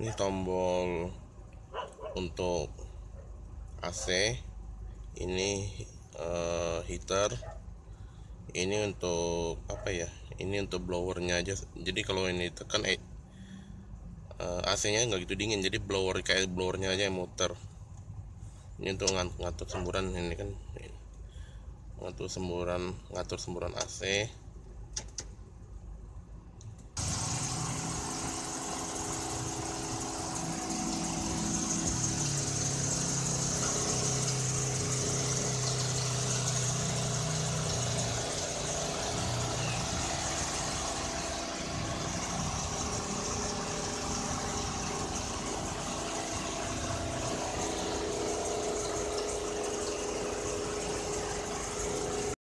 ini tombol untuk AC ini uh, heater ini untuk apa ya ini untuk blowernya aja jadi kalau ini tekan eh, eh AC nya nggak gitu dingin jadi blower kayak blowernya aja yang muter ini untuk ngatur semburan ini kan ngatur semburan ngatur semburan AC